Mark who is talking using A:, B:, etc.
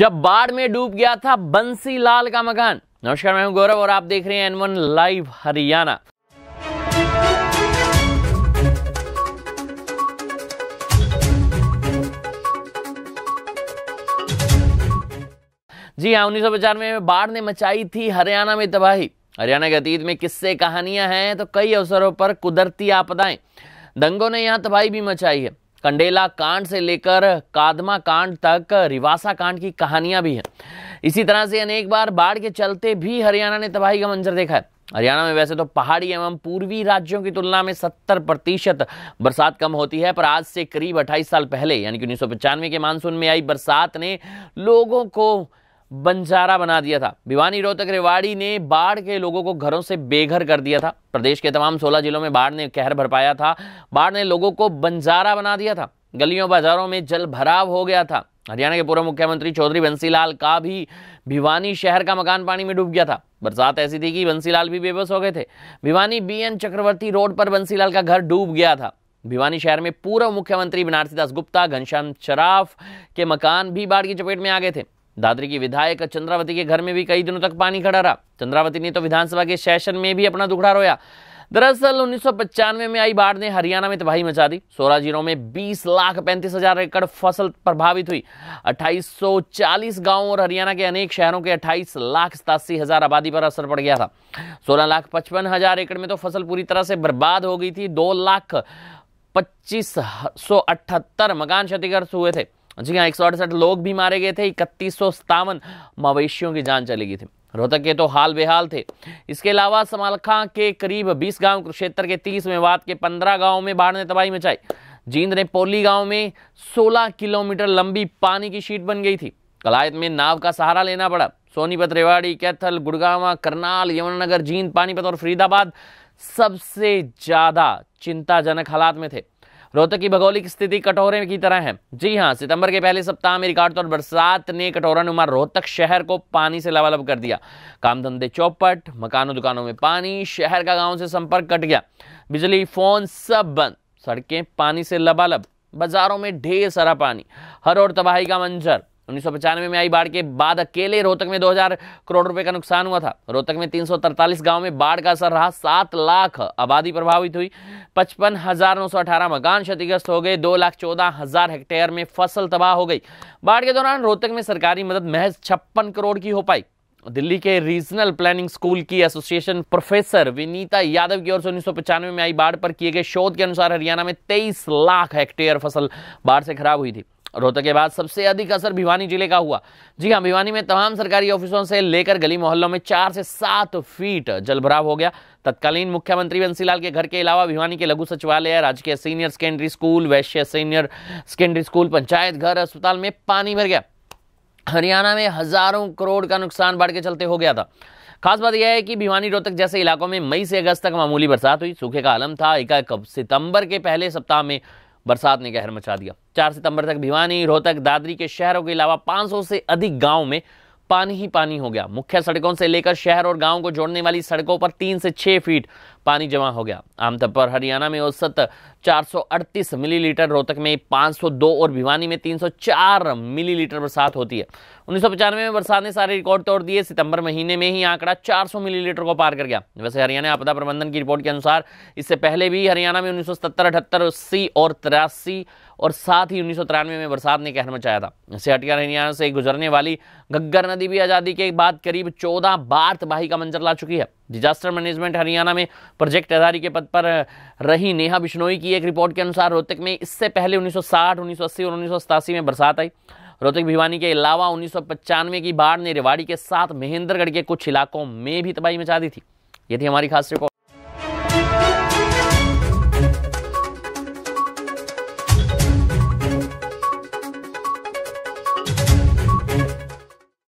A: जब बाढ़ में डूब गया था बंसी लाल का मकान नमस्कार मैं हूं गौरव और आप देख रहे हैं एन लाइव हरियाणा जी हाँ उन्नीस में बाढ़ ने मचाई थी हरियाणा में तबाही हरियाणा के अतीत में किस्से कहानियां हैं तो कई अवसरों पर कुदरती आपदाएं दंगों ने यहां तबाही भी मचाई है कंडेला कांड से लेकर कादमा कांड तक रिवासा कांड की कहानियां भी हैं इसी तरह से अनेक बार बाढ़ के चलते भी हरियाणा ने तबाही का मंजर देखा है हरियाणा में वैसे तो पहाड़ी एवं पूर्वी राज्यों की तुलना में 70 प्रतिशत बरसात कम होती है पर आज से करीब 28 साल पहले यानी कि उन्नीस के मानसून में आई बरसात ने लोगों को बंजारा बना दिया था भिवानी रोहतक रेवाड़ी ने बाढ़ के लोगों को घरों से बेघर कर दिया था प्रदेश के तमाम 16 जिलों में बाढ़ ने कहर भरपाया था बाढ़ ने लोगों को बंजारा बना दिया था गलियों बाजारों में जल भराव हो गया था हरियाणा के पूर्व मुख्यमंत्री चौधरी बंसीलाल का भी भिवानी शहर का मकान पानी में डूब गया था बरसात ऐसी थी कि बंसीलाल भी बेबस हो गए थे भिवानी बीएन चक्रवर्ती रोड पर बंसीलाल का घर डूब गया था भिवानी शहर में पूर्व मुख्यमंत्री बनारसी दास गुप्ता घनश्याम शराफ के मकान भी बाढ़ की चपेट में आ गए थे दादरी की विधायक चंद्रावती के घर में भी कई दिनों तक पानी खड़ा रहा चंद्रावती ने तो विधानसभा के सेशन में भी अपना दुखड़ा रोया दरअसल उन्नीस में आई बाढ़ ने हरियाणा में तबाही मचा दी सोलह जिलों में 20 लाख पैंतीस हजार एकड़ फसल प्रभावित हुई 2840 गांवों और हरियाणा के अनेक शहरों के 28 लाख सतासी हजार आबादी पर असर पड़ गया था 16 लाख पचपन हजार एकड़ में तो फसल पूरी तरह से बर्बाद हो गई थी दो लाख पच्चीस सौ अठहत्तर मकान क्षतिग्रस्त हुए थे जी हाँ एक लोग भी मारे गए थे इकतीस मवेशियों की जान चली गई थी रोहतक के तो हाल बेहाल थे इसके अलावा समालखा के करीब 20 गांव क्षेत्र के 30 मेवात के 15 गांव में बाढ़ ने तबाही मचाई जींद ने पोली गांव में 16 किलोमीटर लंबी पानी की शीट बन गई थी कलायत में नाव का सहारा लेना पड़ा सोनीपत रेवाड़ी कैथल गुड़गावा करनाल यमुनानगर जींद पानीपत और फरीदाबाद सबसे ज़्यादा चिंताजनक हालात में थे रोहतक की भौगोलिक स्थिति कटोरे की तरह है जी हाँ सितंबर के पहले सप्ताह में रिकॉर्ड तौर बरसात ने कटोरा नुमा रोहतक शहर को पानी से लबालब कर दिया काम धंधे चौपट मकानों दुकानों में पानी शहर का गाँव से संपर्क कट गया बिजली फोन सब बंद सड़कें पानी से लबालब बाजारों में ढेर सारा पानी हर और तबाही का मंजर उन्नीस में आई बाढ़ के बाद अकेले रोहतक में 2000 करोड़ रुपए का नुकसान हुआ था रोहतक में 343 गांव में बाढ़ का असर रहा सात लाख आबादी प्रभावित हुई पचपन हजार नौ सौ अठारह मकान क्षतिग्रस्त हो गए दो लाख चौदह हजार हेक्टेयर में फसल तबाह हो गई बाढ़ के दौरान रोहतक में सरकारी मदद महज छप्पन करोड़ की हो पाई दिल्ली के रीजनल प्लानिंग स्कूल की एसोसिएशन प्रोफेसर विनीता यादव की ओर से उन्नीस में आई बाढ़ पर किए गए शोध के अनुसार हरियाणा में 23 लाख हेक्टेयर फसल बाढ़ से खराब हुई थी रोहतक के बाद सबसे अधिक असर भिवानी जिले का हुआ जी हाँ भिवानी में तमाम सरकारी ऑफिसों से लेकर गली मोहल्लों में चार से सात फीट जलभराव हो गया तत्कालीन मुख्यमंत्री बंसीलाल के घर के अलावा भिवानी के लघु सचिवालय राजकीय senior secondary school Vaish senior secondary school panchayat घर अस्पताल में पानी भर गया हरियाणा में हजारों करोड़ का नुकसान बाढ़ के चलते हो गया था खास बात यह है कि भिवानी रोहतक जैसे इलाकों में मई से अगस्त तक मामूली बरसात हुई सूखे का आलम था इक्का सितंबर के पहले सप्ताह में बरसात ने कहर मचा दिया चार सितंबर तक भिवानी रोहतक दादरी के शहरों के अलावा 500 से अधिक गाँव में पानी ही पानी हो गया मुख्य सड़कों से लेकर शहर और गांव को जोड़ने वाली सड़कों पर तीन से छह फीट पानी जमा हो गया आमतौर पर हरियाणा में औसत 438 मिलीलीटर रोहतक में 502 और भिवानी में 304 मिलीलीटर बरसात होती है उन्नीस में बरसात ने सारे रिकॉर्ड तोड़ दिए सितंबर महीने में ही आंकड़ा 400 मिलीलीटर को पार कर गया वैसे हरियाणा आपदा प्रबंधन की रिपोर्ट के अनुसार इससे पहले भी हरियाणा में उन्नीस सौ सत्तर अस्सी और तिरासी और साथ ही उन्नीस में बरसात ने कहर मचाया था इससे हटिया हरियाणा से गुजरने वाली गग्गर नदी भी आज़ादी के बाद करीब चौदह बार तबाही का मंजर ला चुकी है डिजास्टर मैनेजमेंट हरियाणा में प्रोजेक्ट अधारी के पद पर रही नेहा बिश्नोई की एक रिपोर्ट के अनुसार रोहतक में इससे पहले 1960, 1980 और उन्नीस में बरसात आई रोहतक भिवानी के अलावा उन्नीस की बाढ़ ने रेवाड़ी के साथ महेंद्रगढ़ के कुछ इलाकों में भी तबाही मचा दी थी ये थी हमारी खास रिपोर्ट